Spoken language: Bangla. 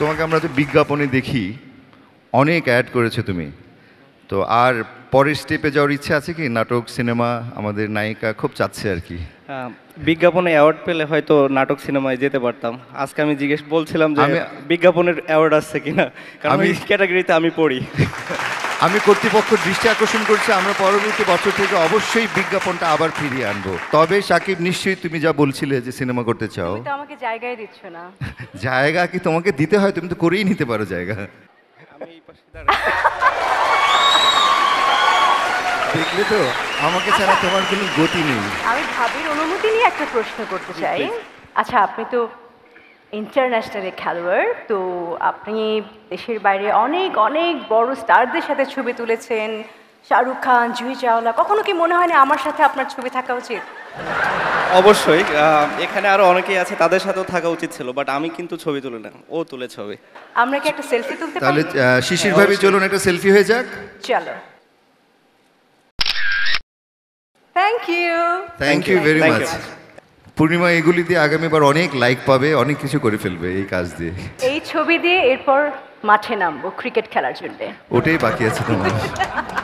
তোমাকে আমরা তো বিজ্ঞাপনে দেখি অনেক অ্যাড করেছে তুমি তো আর পরের স্টেপে যাওয়ার ইচ্ছে আছে কি নাটক সিনেমা আমাদের নায়িকা খুব চাচ্ছে আর কি বিজ্ঞাপনে অ্যাওয়ার্ড পেলে হয়তো নাটক সিনেমায় যেতে পারতাম আজকে আমি জিজ্ঞেস বলছিলাম যে বিজ্ঞাপনের অ্যাওয়ার্ড আসছে কিনা কারণ আমি ক্যাটাগরিতে আমি পড়ি আমি কর্তৃপক্ষ দৃষ্টি আকর্ষণ করছি আমরা পরবর্তী বছর থেকে অবশ্যই বিজ্ঞাপনটা আবার ফিরিয়ে আনবো তবে সাকিব নিশ্চয়ই তুমি যা বলছিলে যে সিনেমা করতে চাও আমাকে জায়গায় দিচ্ছ না জায়গা কি তোমাকে দিতে হয় তুমি তো করেই নিতে পারো জায়গা দেখলে তো আমাকে ছাড়া আচ্ছা। তোমার কোনো গতি নেই আমি ভাবির অনুমতি নিয়ে একটা প্রশ্ন করতে চাই আচ্ছা আপনি তো ইন্টারন্যাশনালি খেলোয়াড় তো আপনি দেশের বাইরে অনেক অনেক বড় স্টারদের সাথে ছবি তুলেছেন শাহরুখ খান জুহি চাওলা কখনো কি মনে হয় না আমার সাথে আপনার ছবি থাকা উচিত অবশ্যই এখানে আরো অনেকেই আছে তাদের সাথেও থাকা উচিত ছিল বাট আমি কিন্তু ছবি তুলে না ও তুলে ছবি আমরা কি একটা সেলফি তুলতে পারি তাহলে শিশির ভাবি চলুন একটা সেলফি হয়ে যাক চলো thank you thank you very much Purnima এগুলি দিয়ে আগামীবার অনেক লাইক পাবে অনেক কিছু করে ফেলবে এই কাজ দিয়ে এই ছবি দিয়ে এরপর মাঠে নামবো ক্রিকেট খেলার জন্য ওটাই বাকি আছে তোমার